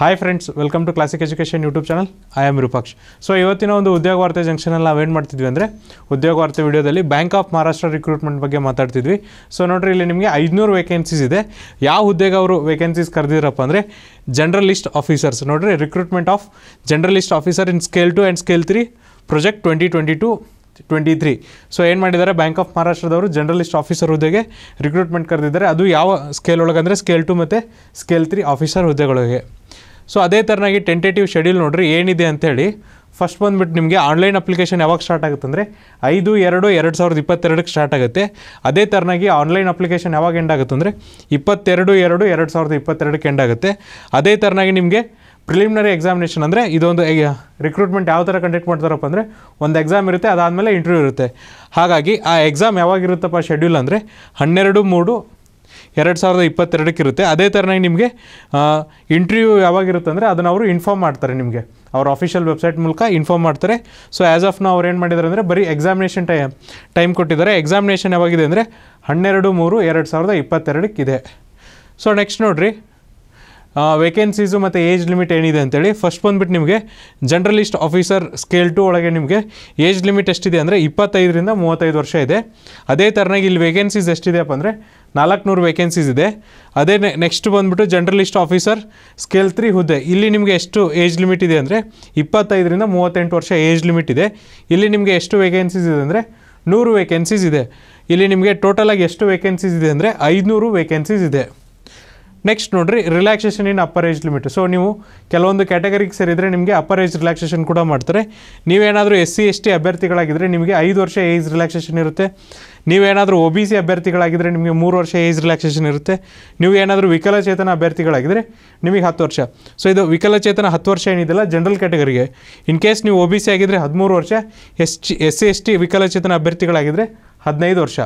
Hi friends welcome to classic education YouTube channel I am Rupaksh so ಇವತ್ತಿನ ಒಂದು ಉದ್ಯೋಗ ವಾರ್ತೆ ಜಂಕ್ಷನಲ್ಲಿ ಏನು ಮಾಡ್ತಿದ್ವಿ ಅಂದರೆ ಉದ್ಯೋಗ ವಾರ್ತೆ ವಿಡಿಯೋದಲ್ಲಿ ಬ್ಯಾಂಕ್ ಆಫ್ ಮಹಾರಾಷ್ಟ್ರ ರಿಕ್ರೂಟ್ಮೆಂಟ್ ಬಗ್ಗೆ ಮಾತಾಡ್ತಿದ್ವಿ ಸೊ ನೋಡಿರಿ ಇಲ್ಲಿ ನಿಮಗೆ ಐದುನೂರು ವೇಕೆನ್ಸೀಸ್ ಇದೆ ಯಾವ ಹುದ್ದೆಗೆ ಅವರು ವೇಕೆನ್ಸೀಸ್ ಕರೆದಿದ್ರಪ್ಪ ಅಂದರೆ ಜನರಲಿಸ್ಟ್ ಆಫೀಸರ್ಸ್ ನೋಡಿರಿ recruitment of generalist officer in scale two and scale three project twenty twenty two twenty three so ಏನು ಮಾಡಿದ್ದಾರೆ ಬ್ಯಾಂಕ್ ಆಫ್ ಮಹಾರಾಷ್ಟ್ರದವರು ಜನರಲಿಸ್ಟ್ ಆಫೀಸರ್ ಹುದ್ದೆಗೆ ರಿಕ್ರೂಟ್ಮೆಂಟ್ ಕರೆದಿದ್ದಾರೆ ಅದು ಯಾವ ಸ್ಕೇಲ್ ಒಳಗೆ ಅಂದರೆ ಸ್ಕೇಲ್ ಟು ಮತ್ತು ಸ್ಕೇಲ್ ತ್ರೀ ಆಫೀಸರ್ ಹುದ್ದೆಗಳಿಗೆ ಸೊ ಅದೇ ಥರನಾಗಿ ಟೆಂಟೇಟಿವ್ ಶೆಡ್ಯೂಲ್ ನೋಡ್ರಿ ಏನಿದೆ ಅಂಥೇಳಿ ಫಸ್ಟ್ ಬಂದ್ಬಿಟ್ಟು ನಿಮಗೆ ಆನ್ಲೈನ್ ಅಪ್ಲಿಕೇಶನ್ ಯಾವಾಗ ಸ್ಟಾರ್ಟ್ ಆಗುತ್ತೆ ಅಂದರೆ ಐದು ಎರಡು ಎರಡು ಸಾವಿರದ ಇಪ್ಪತ್ತೆರಡಕ್ಕೆ ಸ್ಟಾರ್ಟ್ ಆಗುತ್ತೆ ಅದೇ ಥರನಾಗಿ ಆನ್ಲೈನ್ ಅಪ್ಲಿಕೇಶನ್ ಯಾವಾಗ ಎಂಡ್ ಆಗುತ್ತೆ ಅಂದರೆ ಇಪ್ಪತ್ತೆರಡು ಎರಡು ಎರಡು ಸಾವಿರದ ಇಪ್ಪತ್ತೆರಡಕ್ಕೆ ಎಂಡ್ ಆಗುತ್ತೆ ಅದೇ ಥರನಾಗಿ ನಿಮಗೆ ಪ್ರಿಲಿಮಿನರಿ ಎಕ್ಸಾಮಿನೇಷನ್ ಅಂದರೆ ಇದೊಂದು ರಿಕ್ರೂಟ್ಮೆಂಟ್ ಯಾವ ಥರ ಕಂಡಕ್ಟ್ ಮಾಡ್ತಾರಪ್ಪ ಅಂದರೆ ಒಂದು ಎಕ್ಸಾಮ್ ಇರುತ್ತೆ ಅದಾದಮೇಲೆ ಇಂಟರ್ವ್ಯೂ ಇರುತ್ತೆ ಹಾಗಾಗಿ ಆ ಎಕ್ಸಾಮ್ ಯಾವಾಗಿರುತ್ತಪ್ಪ ಶೆಡ್ಯೂಲ್ ಅಂದರೆ ಹನ್ನೆರಡು ಮೂರು ಎರಡು ಸಾವಿರದ ಇಪ್ಪತ್ತೆರಡಕ್ಕಿರುತ್ತೆ ಅದೇ ಥರನಾಗಿ ನಿಮಗೆ ಇಂಟರ್ವ್ಯೂ ಯಾವಾಗಿರುತ್ತೆ ಅಂದರೆ ಅದನ್ನು ಅವರು ಇನ್ಫಾರ್ಮ್ ಮಾಡ್ತಾರೆ ನಿಮಗೆ ಅವ್ರ ಅಫಿಷಿಯಲ್ ವೆಬ್ಸೈಟ್ ಮೂಲಕ ಇನ್ಫಾರ್ಮ್ ಮಾಡ್ತಾರೆ ಸೊ ಆ್ಯಸ್ ಆಫ್ ನಾವು ಅವ್ರು ಏನು ಮಾಡಿದ್ದಾರೆ ಅಂದರೆ ಬರೀ ಎಕ್ಸಾಮಿನೇಷನ್ ಟೈ ಟೈಮ್ ಕೊಟ್ಟಿದ್ದಾರೆ ಎಕ್ಸಾಮಿನೇಷನ್ ಯಾವಾಗಿದೆ ಅಂದರೆ ಹನ್ನೆರಡು ಮೂರು ಎರಡು ಸಾವಿರದ ಇಪ್ಪತ್ತೆರಡಕ್ಕಿದೆ ಸೊ ನೆಕ್ಸ್ಟ್ ನೋಡಿರಿ ವೇಕೆನ್ಸೀಸು ಮತ್ತು ಏಜ್ ಲಿಮಿಟ್ ಏನಿದೆ ಅಂತೇಳಿ ಫಸ್ಟ್ ಬಂದ್ಬಿಟ್ಟು ನಿಮಗೆ ಜರ್ನಲಿಸ್ಟ್ ಆಫೀಸರ್ ಸ್ಕೇಲ್ ಟು ಒಳಗೆ ನಿಮಗೆ ಏಜ್ ಲಿಮಿಟ್ ಎಷ್ಟಿದೆ ಅಂದರೆ ಇಪ್ಪತ್ತೈದರಿಂದ ಮೂವತ್ತೈದು ವರ್ಷ ಇದೆ ಅದೇ ಥರನಾಗಿ ಇಲ್ಲಿ ವೇಕೆನ್ಸೀಸ್ ಎಷ್ಟಿದೆಯಪ್ಪ ಅಂದರೆ ನಾಲ್ಕುನೂರು ವೇಕೆನ್ಸೀಸ್ ಇದೆ ಅದೇ ನೆಕ್ಸ್ಟ್ ಬಂದುಬಿಟ್ಟು ಜನರಲಿಸ್ಟ್ ಆಫೀಸರ್ ಸ್ಕೇಲ್ ತ್ರೀ ಹುದ್ದೆ ಇಲ್ಲಿ ನಿಮಗೆ ಎಷ್ಟು ಏಜ್ ಲಿಮಿಟ್ ಇದೆ ಅಂದರೆ ಇಪ್ಪತ್ತೈದರಿಂದ ಮೂವತ್ತೆಂಟು ವರ್ಷ ಏಜ್ ಲಿಮಿಟ್ ಇದೆ ಇಲ್ಲಿ ನಿಮಗೆ ಎಷ್ಟು ವೇಕೆನ್ಸೀಸ್ ಇದೆ ಅಂದರೆ ನೂರು ವೇಕೆನ್ಸೀಸ್ ಇದೆ ಇಲ್ಲಿ ನಿಮಗೆ ಟೋಟಲಾಗಿ ಎಷ್ಟು ವೇಕೆನ್ಸೀಸ್ ಇದೆ ಅಂದರೆ ಐದುನೂರು ವೇಕೆನ್ಸೀಸ್ ಇದೆ ನೆಕ್ಸ್ಟ್ ನೋಡಿರಿ relaxation in upper age limit so ನೀವು ಕೆಲವೊಂದು ಕ್ಯಾಟಗರಿಗೆ ಸೇರಿದರೆ ನಿಮಗೆ ಅಪ್ಪರ್ ಏಜ್ ರಿಲ್ಯಾಕ್ಸೇಷನ್ ಕೂಡ ಮಾಡ್ತಾರೆ ನೀವೇನಾದರೂ ಎಸ್ ಸಿ ಎಸ್ ಟಿ ಅಭ್ಯರ್ಥಿಗಳಾಗಿದ್ದರೆ ನಿಮಗೆ ಐದು ವರ್ಷ ಏಜ್ ರಿಲ್ಯಾಕ್ಸೇಷನ್ ಇರುತ್ತೆ ನೀವೇನಾದರೂ ಒ ಬಿ ಸಿ ಅಭ್ಯರ್ಥಿಗಳಾಗಿದ್ದರೆ ನಿಮಗೆ ಮೂರು ವರ್ಷ ಏಜ್ ರಿಲ್ಯಾಕ್ಸೇಷನ್ ಇರುತ್ತೆ ನೀವು ಏನಾದರೂ ವಿಕಲಚೇತನ ಅಭ್ಯರ್ಥಿಗಳಾಗಿದ್ದರೆ ನಿಮಗೆ ಹತ್ತು ವರ್ಷ ಸೊ ಇದು ವಿಕಲಚೇತನ ಹತ್ತು ವರ್ಷ ಏನಿದೆಯಲ್ಲ ಜನರಲ್ ಕ್ಯಾಟಗರಿಗೆ ಇನ್ ಕೇಸ್ ನೀವು ಒ ಬಿ ಸಿ ಆಗಿದ್ದರೆ ಹದಿಮೂರು ವರ್ಷ S S C S T ವಿಕಲಚೇತನ ಅಭ್ಯರ್ಥಿಗಳಾಗಿದ್ದರೆ ಹದಿನೈದು ವರ್ಷ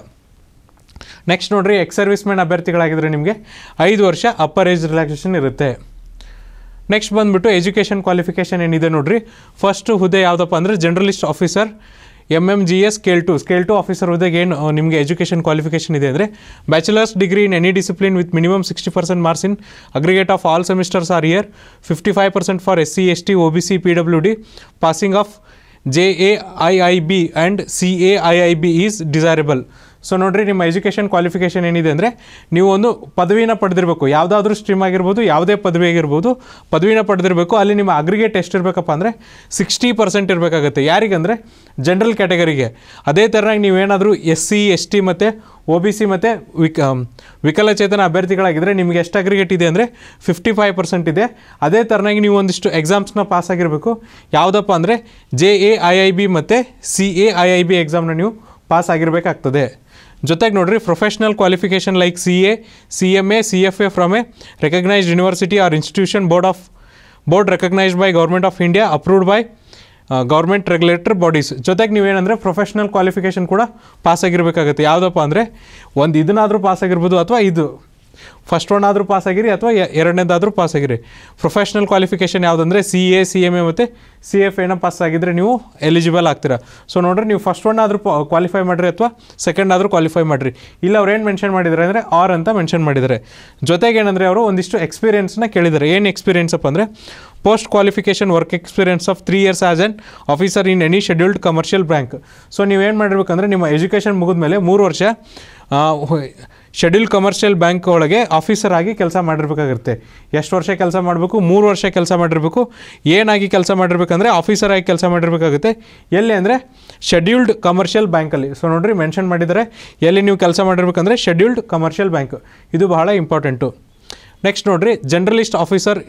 ನೆಕ್ಸ್ಟ್ ನೋಡಿರಿ ಎಕ್ಸ್ ಸರ್ವಿಸ್ ಮ್ಯಾನ್ ಅಭ್ಯರ್ಥಿಗಳಾಗಿದ್ದರೆ ನಿಮಗೆ ಐದು ವರ್ಷ ಅಪ್ಪರ್ ಏಜ್ ರಿಲ್ಯಾಕ್ಸೇಷನ್ ಇರುತ್ತೆ ನೆಕ್ಸ್ಟ್ ಬಂದುಬಿಟ್ಟು ಎಜುಕೇಷನ್ ಕ್ವಾಲಿಫಿಕೇಷನ್ ಏನಿದೆ ನೋಡಿರಿ ಫಸ್ಟು ಹುದ್ದೆ ಯಾವುದಪ್ಪ ಅಂದರೆ journalist officer M M G S scale two scale two officer ಹುದ್ದೆಗೆ ಏನು ನಿಮಗೆ ಎಜುಕೇಷನ್ ಕ್ವಾಲಿಫಿಕೇಷನ್ ಇದೆ ಅಂದರೆ bachelor's degree in any discipline with minimum sixty percent marks in aggregate of all semesters or year fifty five percent for S C S T O B C P W D passing of J A I I B and C A I I B is desirable so ನೋಡಿರಿ ನಿಮ್ಮ education qualification ಏನಿದೆ ಅಂದರೆ ನೀವು ಒಂದು ಪದವಿನ ಪಡೆದಿರಬೇಕು ಯಾವುದಾದ್ರೂ stream ಆಗಿರ್ಬೋದು ಯಾವುದೇ ಪದವಿ ಆಗಿರ್ಬೋದು ಪದವಿನ ಪಡೆದಿರಬೇಕು ಅಲ್ಲಿ ನಿಮ್ಮ ಅಗ್ರಿಗೇಟ್ ಎಷ್ಟಿರಬೇಕಪ್ಪ ಅಂದರೆ ಸಿಕ್ಸ್ಟಿ ಪರ್ಸೆಂಟ್ ಇರಬೇಕಾಗತ್ತೆ ಯಾರಿಗಂದರೆ ಜನರಲ್ ಕ್ಯಾಟಗರಿಗೆ ಅದೇ ಥರನಾಗಿ ನೀವೇನಾದರೂ ಎಸ್ ಸಿ ಎಸ್ ಟಿ ಮತ್ತು ಒ ಬಿ ಸಿ ಮತ್ತು ವಿಕ ವಿಕಲಚೇತನ ಅಭ್ಯರ್ಥಿಗಳಾಗಿದ್ದರೆ ನಿಮಗೆ ಎಷ್ಟು ಅಗ್ರಿಗೇಟ್ ಇದೆ ಅಂದರೆ ಫಿಫ್ಟಿ ಫೈವ್ ಪರ್ಸೆಂಟ್ ಇದೆ ಅದೇ ಥರನಾಗಿ ನೀವು ಒಂದಿಷ್ಟು ಎಕ್ಸಾಮ್ಸ್ನ ಪಾಸ್ ಆಗಿರಬೇಕು ಯಾವುದಪ್ಪ ಅಂದರೆ J A I I B ಮತ್ತು C A I I B ಎಕ್ಸಾಮ್ನ ನೀವು ಪಾಸ್ ಆಗಿರಬೇಕಾಗ್ತದೆ ಜೊತೆಗೆ ನೋಡ್ರಿ professional qualification like C A C M A C F A from a recognised university or institution board of board recognised by government of India approved by government regulator bodies ಜೊತೆಗೆ ನೀವೇನಂದರೆ professional qualification ಕೂಡ pass ಆಗಿರಬೇಕಾಗುತ್ತೆ ಯಾವುದಪ್ಪ ಅಂದರೆ ಒಂದು ಇದನ್ನಾದರೂ pass ಆಗಿರ್ಬೋದು ಅಥವಾ ಇದು ಫಸ್ಟ್ ಒನ್ ಆದರೂ ಪಾಸ್ ಆಗಿರಿ ಅಥವಾ ಎರಡನೇದಾದರೂ ಪಾಸ್ ಆಗಿರಿ ಪ್ರೊಫೆಷ್ನಲ್ ಕ್ವಾಲಿಫಿಕೇಷನ್ ಯಾವುದಂದ್ರೆ C A C M A ಮತ್ತು ಸಿ ಎಫ್ ಏನೋ ಪಾಸ್ ಆಗಿದ್ದರೆ ನೀವು ಎಲಿಜಿಬಲ್ ಆಗ್ತೀರಾ ಸೊ ನೋಡ್ರಿ ನೀವು ಫಸ್ಟ್ ಒನ್ ಆದರೂ ಕ್ವಾಲಿಫೈ ಮಾಡಿರಿ ಅಥವಾ ಸೆಕೆಂಡ್ ಆದರೂ ಕ್ವಾಲಿಫೈ ಮಾಡಿರಿ ಇಲ್ಲ ಅವ್ರು ಏನು ಮೆನ್ಷನ್ ಮಾಡಿದ್ದಾರೆ ಅಂದರೆ ಆರ್ ಅಂತ ಮೆನ್ಷನ್ ಮಾಡಿದ್ದಾರೆ ಜೊತೆಗೆ ಏನಂದರೆ ಅವರು ಒಂದಿಷ್ಟು ಎಕ್ಸ್ಪೀರಿಯೆನ್ಸ್ನ ಕೇಳಿದ್ದಾರೆ ಏನು ಎಕ್ಸ್ಪೀರಿಯೆನ್ಸ್ ಅಪ್ಪ ಅಂದರೆ post qualification work experience of three years as an officer in any scheduled commercial bank so ನೀವೇನು ಮಾಡಬೇಕಂದ್ರೆ ನಿಮ್ಮ ಎಜುಕೇಷನ್ ಮುಗಿದ ಮೇಲೆ ಮೂರು ವರ್ಷ ಶೆಡ್ಯೂಲ್ ಕಮರ್ಷಿಯಲ್ ಬ್ಯಾಂಕ್ ಒಳಗೆ ಆಫೀಸರ್ ಆಗಿ ಕೆಲಸ ಮಾಡಿರ್ಬೇಕಾಗಿರುತ್ತೆ ಎಷ್ಟು ವರ್ಷ ಕೆಲಸ ಮಾಡಬೇಕು ಮೂರು ವರ್ಷ ಕೆಲಸ ಮಾಡಿರಬೇಕು ಏನಾಗಿ ಕೆಲಸ ಮಾಡಿರ್ಬೇಕಂದ್ರೆ ಆಫೀಸರ್ ಆಗಿ ಕೆಲಸ ಮಾಡಿರಬೇಕಾಗುತ್ತೆ ಎಲ್ಲಿ ಅಂದರೆ ಶೆಡ್ಯೂಲ್ಡ್ ಕಮರ್ಷಿಯಲ್ ಬ್ಯಾಂಕಲ್ಲಿ ಸೊ ನೋಡ್ರಿ ಮೆನ್ಷನ್ ಮಾಡಿದರೆ ಎಲ್ಲಿ ನೀವು ಕೆಲಸ ಮಾಡಿರ್ಬೇಕಂದ್ರೆ ಶೆಡ್ಯೂಲ್ಡ್ ಕಮರ್ಷಿಯಲ್ ಬ್ಯಾಂಕ್ ಇದು ಬಹಳ ಇಂಪಾರ್ಟೆಂಟು ನೆಕ್ಸ್ಟ್ ನೋಡಿರಿ journalist officer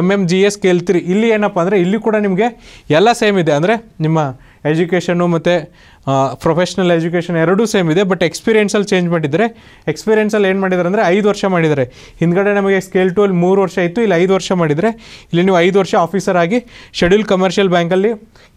M M G S ಕೇಳ್ತೀರಿ ಇಲ್ಲಿ ಏನಪ್ಪ ಅಂದರೆ ಇಲ್ಲಿ ಕೂಡ ನಿಮಗೆ ಎಲ್ಲ ಸೇಮ್ ಇದೆ ಅಂದರೆ ನಿಮ್ಮ ಎಜುಕೇಷನು ಮತ್ತು ಪ್ರೊಫೆಷ್ನಲ್ ಎಜುಕೇಷನ್ ಎರಡೂ ಸೇಮ್ ಇದೆ ಬಟ್ ಎಕ್ಸ್ಪೀರಿಯೆನ್ಸಲ್ಲಿ ಚೇಂಜ್ ಮಾಡಿದರೆ ಎಕ್ಸ್ಪೀರಿಯೆನ್ಸಲ್ಲಿ ಏನು ಮಾಡಿದ್ದಾರೆ ಅಂದರೆ ಐದು ವರ್ಷ ಮಾಡಿದ್ದಾರೆ ಹಿಂದ್ಗಡೆ ನಮಗೆ ಸ್ಕೇಲ್ ಟು ಅಲ್ಲಿ ಮೂರು ವರ್ಷ ಇತ್ತು ಇಲ್ಲಿ ಐದು ವರ್ಷ ಮಾಡಿದರೆ ಇಲ್ಲಿ ನೀವು ಐದು ವರ್ಷ ಆಫೀಸರ್ ಆಗಿ ಶೆಡ್ಯೂಲ್ ಕಮರ್ಷಿಯಲ್ ಬ್ಯಾಂಕಲ್ಲಿ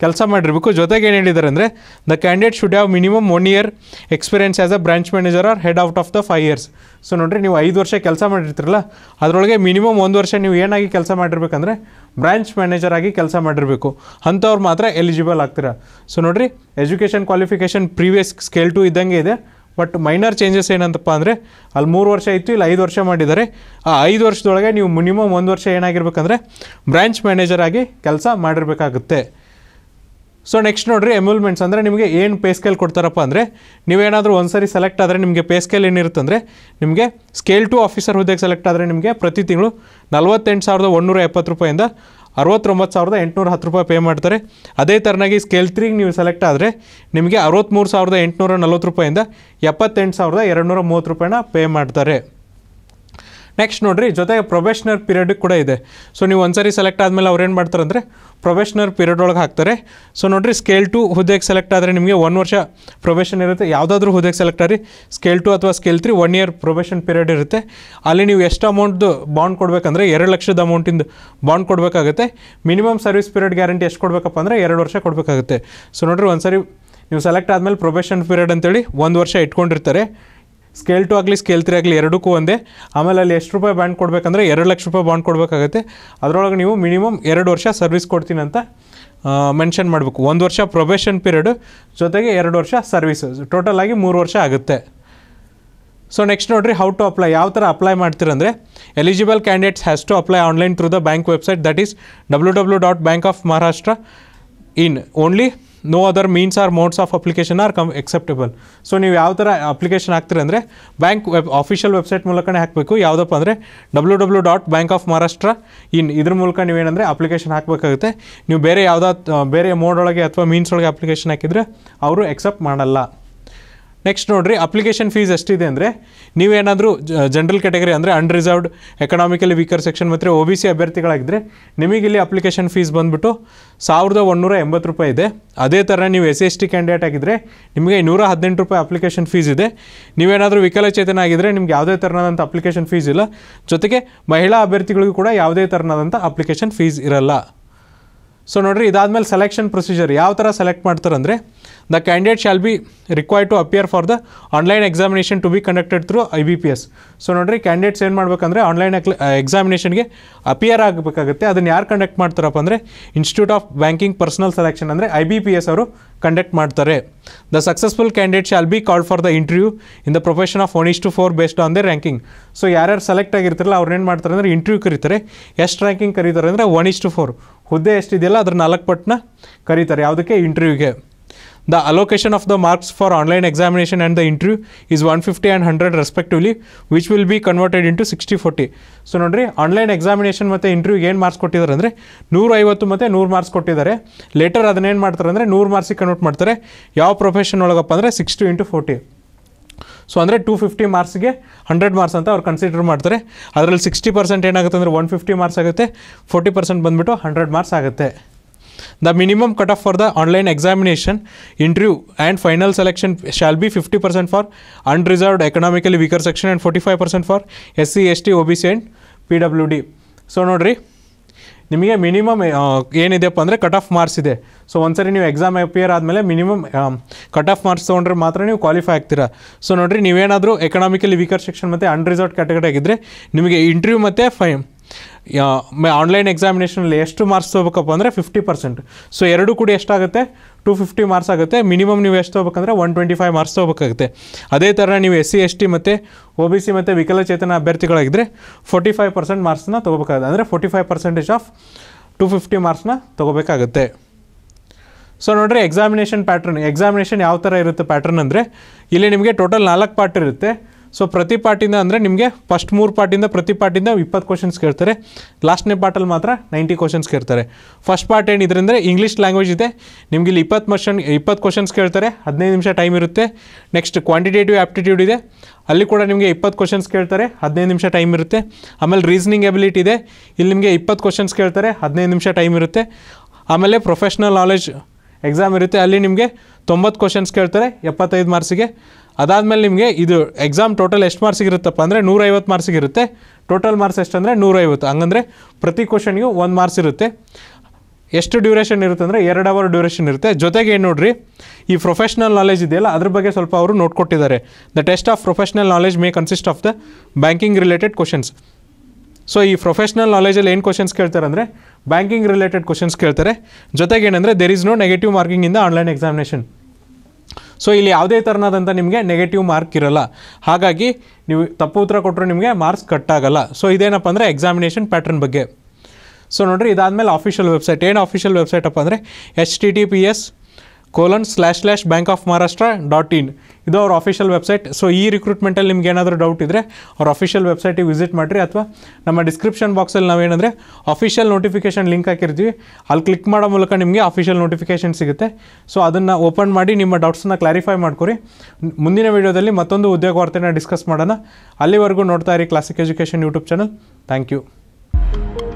ಕೆಲಸ ಮಾಡಿರಬೇಕು ಜೊತೆಗೆ ಏನು ಹೇಳಿದ್ದಾರೆ ಅಂದರೆ the candidate should have minimum one year experience as a branch manager or head out of the five years so ನೋಡಿರಿ ನೀವು ಐದು ವರ್ಷ ಕೆಲಸ ಮಾಡಿರ್ತೀರಲ್ಲ ಅದರೊಳಗೆ ಮಿನಿಮಮ್ ಒಂದು ವರ್ಷ ನೀವು ಏನಾಗಿ ಕೆಲಸ ಮಾಡಿರ್ಬೇಕಂದ್ರೆ ಬ್ರಾಂಚ್ ಮ್ಯಾನೇಜರ್ ಆಗಿ ಕೆಲಸ ಮಾಡಿರಬೇಕು ಅಂಥವ್ರು ಮಾತ್ರ ಎಲಿಜಿಬಲ್ ಆಗ್ತೀರಾ ಸೊ ನೋಡಿರಿ education qualification previous scale two ಇದ್ದಂಗೆ ಇದೆ ಬಟ್ ಮೈನರ್ ಚೇಂಜಸ್ ಏನಂತಪ್ಪ ಅಂದರೆ ಅಲ್ಲಿ ಮೂರು ವರ್ಷ ಇತ್ತು ಇಲ್ಲ ಐದು ವರ್ಷ ಮಾಡಿದ್ದಾರೆ ಆ ಐದು ವರ್ಷದೊಳಗೆ ನೀವು ಮಿನಿಮಮ್ ಒಂದು ವರ್ಷ ಏನಾಗಿರ್ಬೇಕಂದ್ರೆ ಬ್ರಾಂಚ್ ಮ್ಯಾನೇಜರ್ ಆಗಿ ಕೆಲಸ ಮಾಡಿರಬೇಕಾಗುತ್ತೆ ಸೊ ನೆಕ್ಸ್ಟ್ ನೋಡಿರಿ ಎಮ್ಯುಲ್ಮೆಂಟ್ಸ್ ಅಂದರೆ ನಿಮಗೆ ಏನು ಪೇ ಸ್ಕೇಲ್ ಕೊಡ್ತಾರಪ್ಪ ಅಂದರೆ ನೀವೇನಾದರೂ ಒಂದು ಸರಿ ಸೆಲೆಕ್ಟ್ ಆದರೆ ನಿಮಗೆ ಪೇ ಸ್ಕೇಲ್ ಏನಿರುತ್ತೆ ಅಂದರೆ ನಿಮಗೆ ಸ್ಕೇಲ್ ಟು ಆಫೀಸರ್ ಹುದ್ದೆಗೆ ಸೆಲೆಕ್ಟ್ ಆದರೆ ನಿಮಗೆ ಪ್ರತಿ ತಿಂಗಳು ನಲವತ್ತೆಂಟು ಸಾವಿರದ ಒಂದೂರ ಎಪ್ಪತ್ತು ರೂಪಾಯಿಂದ ಅರವತ್ತೊಂಬತ್ತು ಸಾವಿರದ ಎಂಟುನೂರ ಹತ್ತು ರೂಪಾಯಿ ಪೇ ಮಾಡ್ತಾರೆ ಅದೇ ಥರನಾಗಿ ಸ್ಕೇಲ್ ತ್ರೀಗೆ ನೀವು ಸೆಲೆಕ್ಟ್ ಆದರೆ ನಿಮಗೆ ಅರವತ್ತ್ಮೂರು ಸಾವಿರದ ಎಂಟುನೂರ ನಲ್ವತ್ತು ರೂಪಾಯಿಂದ ಎಪ್ಪತ್ತೆಂಟು ಸಾವಿರದ ಎರಡುನೂರ ಮೂವತ್ತು ರೂಪಾಯಿನ ಪೇ ಮಾಡ್ತಾರೆ ನೆಕ್ಸ್ಟ್ ನೋಡಿರಿ ಜೊತೆಗೆ ಪ್ರೊಬೆಷ್ನರ್ ಪೀರಿಯಡ್ ಕೂಡ ಇದೆ ಸೊ ನೀವು ಒಂದ್ಸರಿ ಸೆಲೆಕ್ಟ್ ಆದಮೇಲೆ ಅವ್ರು ಏನು ಮಾಡ್ತಾರೆ ಅಂದರೆ ಪ್ರೊಬೆಷ್ನರ್ ಪೀರಿಯಡ್ ಒಳಗೆ ಹಾಕ್ತಾರೆ ಸೊ ನೋಡಿರಿ ಸ್ಕೇಲ್ ಟು ಹುದ್ದೆಗೆ ಸೆಲೆಕ್ಟ್ ಆದರೆ ನಿಮಗೆ ಒನ್ ವರ್ಷ ಪ್ರೊಬೆಷನ್ ಇರುತ್ತೆ ಯಾವುದಾದ್ರೂ ಹುದ್ದೆಗೆ ಸೆಲೆಕ್ಟ್ ಆಗಿ ಸ್ಕೇಲ್ ಟು ಅಥವಾ scale three one year probation period ಇರುತ್ತೆ ಅಲ್ಲಿ ನೀವು ಎಷ್ಟು ಅಮೌಂಟ್ದು ಬಾಂಡ್ ಕೊಡಬೇಕಂದ್ರೆ ಎರಡು ಲಕ್ಷದ ಅಮೌಂಟಿಂದು ಬಾಂಡ್ ಕೊಡಬೇಕಾಗುತ್ತೆ ಮಿನಿಮಮ್ ಸರ್ವಿಸ್ ಪೀರಿಯಡ್ ಗ್ಯಾರಂಟಿ ಎಷ್ಟು ಕೊಡಬೇಕಪ್ಪ ಅಂದರೆ ಎರಡು ವರ್ಷ ಕೊಡಬೇಕಾಗುತ್ತೆ ಸೊ ನೋಡಿರಿ ಒಂದು ನೀವು ಸೆಲೆಕ್ಟ್ ಆದಮೇಲೆ ಪ್ರೊಬೆಷನ್ ಪೀರಿಯಡ್ ಅಂತೇಳಿ ಒಂದು ವರ್ಷ ಇಟ್ಕೊಂಡಿರ್ತಾರೆ ಸ್ಕೇಲ್ ಟು ಆಗಲಿ ಸ್ಕೇಲ್ ತ್ರೀ ಆಗಲಿ ಎರಡಕ್ಕೂ ಒಂದೇ ಆಮೇಲೆ ಅಲ್ಲಿ ಎಷ್ಟು ರೂಪಾಯಿ ಬ್ಯಾಂಡ್ ಕೊಡಬೇಕಂದ್ರೆ ಎರಡು ಲಕ್ಷ ರೂಪಾಯಿ ಬಾಂಡ್ ಕೊಡಬೇಕಾಗುತ್ತೆ ಅದರೊಳಗೆ ನೀವು ಮಿನಿಮಮ್ ಎರಡು ವರ್ಷ ಸರ್ವಿಸ್ ಕೊಡ್ತೀನಿ ಅಂತ ಮೆನ್ಷನ್ ಮಾಡಬೇಕು ಒಂದು ವರ್ಷ ಪ್ರೊಬೇಷನ್ ಪೀರಿಯಡ್ ಜೊತೆಗೆ ಎರಡು ವರ್ಷ ಸರ್ವಿಸ್ ಟೋಟಲ್ ಆಗಿ ಮೂರು ವರ್ಷ ಆಗುತ್ತೆ ಸೊ ನೆಕ್ಸ್ಟ್ ನೋಡಿರಿ ಹೌ ಟು ಅಪ್ಲೈ ಯಾವ ಥರ ಅಪ್ಲೈ ಮಾಡ್ತೀರಂದರೆ eligible candidates has to apply online through the bank website that is W W dot bank of Maharashtra in only no other means or modes of application are come acceptable so ನೀವು ಯಾವ ಥರ application ಹಾಕ್ತೀರಿ ಅಂದರೆ bank web official website ಮೂಲಕನೇ ಹಾಕಬೇಕು ಯಾವುದಪ್ಪ ಅಂದರೆ W W dot bank of Maharashtra in ಇದ್ರ ಮೂಲಕ ನೀವೇನಂದರೆ ಅಪ್ಲಿಕೇಶನ್ ಹಾಕಬೇಕಾಗುತ್ತೆ ನೀವು ಬೇರೆ ಯಾವುದೋ ಬೇರೆ ಮೋಡ್ ಒಳಗೆ ಅಥವಾ ಮೀನ್ಸ್ ಒಳಗೆ ಅಪ್ಲಿಕೇಶನ್ ಹಾಕಿದರೆ ಅವರು ಎಕ್ಸೆಪ್ಟ್ ಮಾಡಲ್ಲ ನೆಕ್ಸ್ಟ್ ನೋಡಿರಿ ಅಪ್ಲಿಕೇಶನ್ ಫೀಸ್ ಎಷ್ಟಿದೆ ಅಂದರೆ ನೀವೇನಾದರೂ ಜನರಲ್ ಕ್ಯಾಟಗರಿ ಅಂದರೆ ಅನ್ರಿಸರ್ವ್ಡ್ ಎಕನಾಮಿಕಲಿ ವೀಕರ್ ಸೆಕ್ಷನ್ ಮತ್ತು ಒ ಬಿ ಸಿ ಅಭ್ಯರ್ಥಿಗಳಾಗಿದ್ದರೆ ನಿಮಗಿಲ್ಲಿ ಅಪ್ಲಿಕೇಶನ್ ಫೀಸ್ ಬಂದುಬಿಟ್ಟು ಸಾವಿರದ ಒನ್ನೂರ ಎಂಬತ್ತು ರೂಪಾಯಿ ಇದೆ ಅದೇ ಥರ ನೀವು ಎಸ್ ಎಸ್ ಟಿ ಕ್ಯಾಂಡಿಡೇಟ್ ಆಗಿದ್ದರೆ ನಿಮಗೆ ನೂರ ಹದಿನೆಂಟು ರೂಪಾಯಿ ಅಪ್ಲಿಕೇಶನ್ ಫೀಸ್ ಇದೆ ನೀವೇನಾದರೂ ವಿಕಲಚೇತನ ಆಗಿದ್ದರೆ ನಿಮ್ಗೆ ಯಾವುದೇ ಥರನಾದಂಥ ಅಪ್ಲಿಕೇಶನ್ ಫೀಸ್ ಇಲ್ಲ ಜೊತೆಗೆ ಮಹಿಳಾ ಅಭ್ಯರ್ಥಿಗಳಿಗೂ ಕೂಡ ಯಾವುದೇ ಥರನಾದಂಥ ಅಪ್ಲಿಕೇಶನ್ ಫೀಸ್ ಇರಲ್ಲ ಸೊ ನೋಡಿರಿ ಇದಾದಮೇಲೆ ಸೆಲೆಕ್ಷನ್ ಪ್ರೊಸೀಜರ್ ಯಾವ ಥರ ಸೆಲೆಕ್ಟ್ ಮಾಡ್ತಾರಂದರೆ The candidate shall be required to appear for the online examination to be conducted through IBPS. So ನೋಡ್ರಿ ಕ್ಯಾಂಡಿಡೇಟ್ಸ್ ಏನು ಮಾಡಬೇಕಂದ್ರೆ ಆನ್ಲೈನ್ ಎಕ್ಸಾಮಿನೇಷನ್ಗೆ ಅಪಿಯರ್ ಆಗಬೇಕಾಗುತ್ತೆ ಅದನ್ನು ಯಾರು ಕಂಡಕ್ಟ್ ಮಾಡ್ತಾರಪ್ಪ ಅಂದರೆ institute of banking personnel selection ಅಂದರೆ ಐ ಬಿ ಪಿ ಎಸ್ ಅವರು ಕಂಡಕ್ಟ್ ಮಾಡ್ತಾರೆ the successful candidate shall be called for the interview in the profession of one is to four based on the ranking so ಯಾರ್ಯಾರು select ಆಗಿರ್ತಾರಲ್ಲ ಅವ್ರು ಏನು ಮಾಡ್ತಾರೆ ಅಂದರೆ interview ಕರೀತಾರೆ ಎಷ್ಟು ರ್ಯಾಂಕಿಂಗ್ ಕರೀತಾರೆ ಅಂದರೆ ಒನ್ ಇಸ್ ಟು ಫೋರ್ ಹುದ್ದೆ ಎಷ್ಟಿದೆಯಲ್ಲ ಅದ್ರ ನಾಲ್ಕು ಪಟ್ಟನ ಕರೀತಾರೆ ಯಾವುದಕ್ಕೆ ಇಂಟರ್ವ್ಯೂಗೆ the allocation of the marks for online online and the the is one fifty and hundred respectively, which will be converted into sixty forty so ನೋಡಿರಿ ಆನ್ಲೈನ್ ಎಕ್ಸಾಮಿನೇಷನ್ ಮತ್ತು ಇಂಟರ್ವ್ಯೂಗೆ ಏನು ಮಾರ್ಕ್ಸ್ ಕೊಟ್ಟಿದ್ದಾರೆ ಅಂದರೆ ನೂರೈವತ್ತು ಮತ್ತು ನೂರು ಮಾರ್ಕ್ಸ್ ಕೊಟ್ಟಿದ್ದಾರೆ ಲೇಟರ್ ಅದನ್ನೇನು ಮಾಡ್ತಾರೆ ಅಂದರೆ ನೂರು ಮಾರ್ಕ್ಸಿಗೆ ಕನ್ವರ್ಟ್ ಮಾಡ್ತಾರೆ ಯಾವ ಪ್ರೊಫೆಷನ್ ಒಳಗಪ್ಪ ಅಂದರೆ ಸಿಕ್ಸ್ಟು ಇಂಟು ಫೋರ್ಟಿ ಸೊ ಅಂದರೆ ಟೂ ಫಿಫ್ಟಿ ಮಾರ್ಕ್ಸ್ಗೆ ಹಂಡ್ರೆಡ್ ಮಾರ್ಕ್ಸ್ ಅಂತ ಅವ್ರು ಕನ್ಸಿಡರ್ ಮಾಡ್ತಾರೆ ಅದರಲ್ಲಿ ಸಿಕ್ಸ್ಟಿ ಪರ್ಸೆಂಟ್ ಏನಾಗುತ್ತೆ ಅಂದರೆ ಒನ್ ಫಿಫ್ಟಿ ಮಾರ್ಕ್ಸ್ ಆಗುತ್ತೆ ಫೋರ್ಟಿ ಪರ್ಸೆಂಟ್ ಬಂದ್ಬಿಟ್ಟು ಹಂಡ್ರೆಡ್ ಮಾರ್ಕ್ಸ್ ಆಗುತ್ತೆ the the minimum cut off for online examination and final selection shall be fifty percent for unreserved economically weaker section and forty five percent for S C S T O B C ST, P W D so ನೋಡಿರಿ ನಿಮಗೆ minimum ಏನಿದೆಯಪ್ಪ ಅಂದರೆ cut off marks ಇದೆ so ಒಂದ್ಸರಿ ನೀವು exam appear ಆದಮೇಲೆ minimum cut off marks ತೊಗೊಂಡ್ರೆ ಮಾತ್ರ ನೀವು ಕ್ವಾಲಿಫೈ ಆಗ್ತೀರಾ ಸೊ ನೋಡಿರಿ ನೀವೇನಾದರೂ ಎಕನಾಮಿಕಲಿ ವೀಕರ್ ಸೆಕ್ಷನ್ ಮತ್ತು ಅನ್ರಿಸರ್ವ್ ಕ್ಯಾಟಗರಿ ಆಗಿದ್ದರೆ ನಿಮಗೆ ಇಂಟರ್ವ್ಯೂ ಮತ್ತು ಫೈ ಆನ್ಲೈನ್ ಎಕ್ಸಾಮಿನೇಷನಲ್ಲಿ ಎಷ್ಟು ಮಾರ್ಕ್ಸ್ ತಗೋಬೇಕಪ್ಪ ಅಂದರೆ ಫಿಫ್ಟಿ ಪರ್ಸೆಂಟ್ ಸೊ ಎರಡು ಕೂಡ ಎಷ್ಟಾಗುತ್ತೆ ಟು ಫಿಫ್ಟಿ ಮಾರ್ಕ್ಸ್ ಆಗುತ್ತೆ ಮಿನಿಮಮ್ ನೀವು ಎಷ್ಟು ತೊಗೊಬೇಕಂದ್ರೆ ಒನ್ ಟ್ವೆಂಟಿ ಫೈವ್ ಮಾರ್ಕ್ಸ್ ತಗೋಬೇಕಾಗುತ್ತೆ ಅದೇ ಥರ ನೀವು ಎಸ್ ಸಿ ಎಸ್ ಟಿ ಮತ್ತು ಒ ಬಿ ಸಿ ಮತ್ತು ವಿಕಲಚೇತನ ಅಭ್ಯರ್ಥಿಗಳಾಗಿದ್ದರೆ ಫೋರ್ಟಿ ಫೈವ್ ಪರ್ಸೆಂಟ್ ಮಾರ್ಕ್ಸ್ನ ತೊಗೋಬೇಕಾಗುತ್ತೆ ಅಂದರೆ forty five percentage of two fifty ಮಾರ್ಕ್ಸ್ನ ತೊಗೋಬೇಕಾಗುತ್ತೆ ಸೊ ನೋಡಿರಿ ಎಕ್ಸಾಮಿನೇಷನ್ ಪ್ಯಾಟ್ರನ್ ಎಕ್ಸಾಮಿನೇಷನ್ ಯಾವ ಥರ ಇರುತ್ತೆ ಪ್ಯಾಟ್ರನ್ ಅಂದರೆ ಇಲ್ಲಿ ನಿಮಗೆ ಟೋಟಲ್ ನಾಲ್ಕು ಪಾರ್ಟ್ ಇರುತ್ತೆ ಸೊ ಪ್ರತಿ ಪಾರ್ಟಿಂದ ಅಂದರೆ ನಿಮಗೆ ಫಸ್ಟ್ ಮೂರು ಪಾರ್ಟಿಂದ ಪ್ರತಿ ಪಾರ್ಟಿಂದ ಇಪ್ಪತ್ತು ಕ್ವಶನ್ಸ್ ಕೇಳ್ತಾರೆ ಲಾಸ್ಟ್ನೇ ಪಾರ್ಟಲ್ಲಿ ಮಾತ್ರ ನೈಂಟಿ ಕ್ವಶನ್ಸ್ ಕೇಳ್ತಾರೆ ಫಸ್ಟ್ ಪಾರ್ಟ್ ಏನಿದೆ ಅಂದರೆ ಇಂಗ್ಲೀಷ್ ಲ್ಯಾಂಗ್ವೇಜ್ ಇದೆ ನಿಮಗೆ ಇಲ್ಲಿ ಇಪ್ಪತ್ತು ಮಷನ್ ಇಪ್ಪತ್ತು ಕ್ವಶನ್ಸ್ ಕೇಳ್ತಾರೆ ಹದಿನೈದು ನಿಮಿಷ ಟೈಮ್ ಇರುತ್ತೆ ನೆಕ್ಸ್ಟ್ ಕ್ವಾಂಟಿಟೇಟಿವ್ ಆ್ಯಪ್ಟಿಟ್ಯೂಡ್ ಇದೆ ಅಲ್ಲಿ ಕೂಡ ನಿಮಗೆ ಇಪ್ಪತ್ತು ಕ್ವಶನ್ಸ್ ಕೇಳ್ತಾರೆ ಹದಿನೈದು ನಿಮಿಷ ಟೈಮ್ ಇರುತ್ತೆ ಆಮೇಲೆ ರೀಸನಿಂಗ್ ಎಬಿಲಿಟಿ ಇದೆ ಇಲ್ಲಿ ನಿಮಗೆ ಇಪ್ಪತ್ತು ಕ್ವಶನ್ಸ್ ಕೇಳ್ತಾರೆ ಹದಿನೈದು ನಿಮಿಷ ಟೈಮ್ ಇರುತ್ತೆ ಆಮೇಲೆ ಪ್ರೊಫೆಷ್ನಲ್ ನಾಲೆಜ್ ಎಕ್ಸಾಮ್ ಇರುತ್ತೆ ಅಲ್ಲಿ ನಿಮಗೆ ತೊಂಬತ್ತು ಕ್ವಶನ್ಸ್ ಕೇಳ್ತಾರೆ ಎಪ್ಪತ್ತೈದು ಮಾರ್ಕ್ಸಿಗೆ ಅದಾದಮೇಲೆ ನಿಮಗೆ ಇದು ಎಕ್ಸಾಮ್ ಟೋಟಲ್ ಎಷ್ಟು ಮಾರ್ಕ್ಸಿಗೆ ಇರುತ್ತಪ್ಪ ಅಂದರೆ ನೂರೈವತ್ತು ಮಾರ್ಕ್ಸಿಗಿರುತ್ತೆ ಇರುತ್ತೆ ಟೋಟಲ್ ಮಾರ್ಕ್ಸ್ ಎಷ್ಟಂದರೆ ನೂರೈವತ್ತು ಹಂಗಂದರೆ ಪ್ರತಿ ಕ್ವಶನ್ಗೂ ಒಂದು ಮಾರ್ಕ್ಸ್ ಇರುತ್ತೆ ಎಷ್ಟು ಡ್ಯೂರೇಷನ್ ಇರುತ್ತೆ ಅಂದರೆ ಎರಡು ಅವರ್ ಡ್ಯೂರೇಷನ್ ಇರುತ್ತೆ ಜೊತೆಗೆ ಏನು ನೋಡಿರಿ ಈ ಪ್ರೊಫೆಷ್ನಲ್ ನಾಲೇಜ್ ಇದೆಯಲ್ಲ ಅದ್ರ ಬಗ್ಗೆ ಸ್ವಲ್ಪ ಅವರು note the test of professional knowledge may consist of the banking related questions so ಈ ಪ್ರೊಫೆಷ್ನಲ್ ನಾಲೇಜಲ್ಲಿ ಏನು ಕ್ವಶನ್ಸ್ ಕೇಳ್ತಾರೆ ಅಂದರೆ ಬ್ಯಾಂಕಿಂಗ್ ರಿಲೇಟೆಡ್ ಕ್ವಶನ್ಸ್ ಕೇಳ್ತಾರೆ ಜೊತೆಗೆ ಏನಂದರೆ there is no negative marking ಇಂದ ಆನ್ಲೈನ್ ಎಕ್ಸಾಮಿನೇಷನ್ ಸೊ ಇಲ್ಲಿ ಯಾವುದೇ ಥರನಾದಂಥ ನಿಮಗೆ ನೆಗೆಟಿವ್ ಮಾರ್ಕ್ ಇರಲ್ಲ ಹಾಗಾಗಿ ನೀವು ತಪ್ಪು ಉತ್ತರ ಕೊಟ್ಟರು ನಿಮಗೆ ಮಾರ್ಕ್ಸ್ ಕಟ್ ಆಗಲ್ಲ ಸೊ ಇದೇನಪ್ಪ ಅಂದರೆ ಎಕ್ಸಾಮಿನೇಷನ್ ಪ್ಯಾಟರ್ನ್ ಬಗ್ಗೆ ಸೊ ನೋಡಿರಿ ಇದಾದಮೇಲೆ ಆಫಿಷಿಯಲ್ ವೆಬ್ಸೈಟ್ ಏನು ಆಫಿಷಿಯಲ್ ವೆಬ್ಸೈಟಪ್ಪ ಅಂದರೆ H T T P S colon slash slash bank of Maharashtra dot in ಇದು ಅವ್ರ ಅಫಿಷಿಯಲ್ ವೆಬ್ಸೈಟ್ ಸೊ ಈ ರಿಕ್ರೂಟ್ಮೆಂಟಲ್ಲಿ ನಿಮ್ಗೆ ಏನಾದರೂ ಡೌಟ್ ಇದ್ದರೆ ಅವ್ರ ಅಫಿಷಿಯಲ್ ವೆಬ್ಸೈಟಿಗೆ ವಿಸಿಟ್ ಮಾಡಿರಿ ಅಥವಾ ನಮ್ಮ ಡಿಸ್ಕ್ರಿಪ್ಷನ್ ಬಾಕ್ಸಲ್ಲಿ ನಾವೇನಂದರೆ ಆಫಿಷಿಯಲ್ ನೋಟಿಫಿಕೇಷನ್ ಲಿಂಕ್ ಹಾಕಿರ್ತೀವಿ ಅಲ್ಲಿ ಕ್ಲಿಕ್ ಮಾಡೋ ಮೂಲಕ ನಿಮಗೆ ಆಫಿಷಿಯಲ್ ನೋಟಿಫಿಕೇಷನ್ ಸಿಗುತ್ತೆ ಸೊ ಅದನ್ನು ಓಪನ್ ಮಾಡಿ ನಿಮ್ಮ ಡೌಟ್ಸನ್ನ ಕ್ಲಾರಿಫೈ ಮಾಡ್ಕೊರಿ ಮುಂದಿನ ವೀಡಿಯೋದಲ್ಲಿ ಮತ್ತೊಂದು ಉದ್ಯೋಗ ವಾರ್ತೆನ ಡಿಸ್ಕಸ್ ಮಾಡೋಣ ಅಲ್ಲಿವರೆಗೂ ನೋಡ್ತಾ ಇರಿ classic education YouTube channel thank you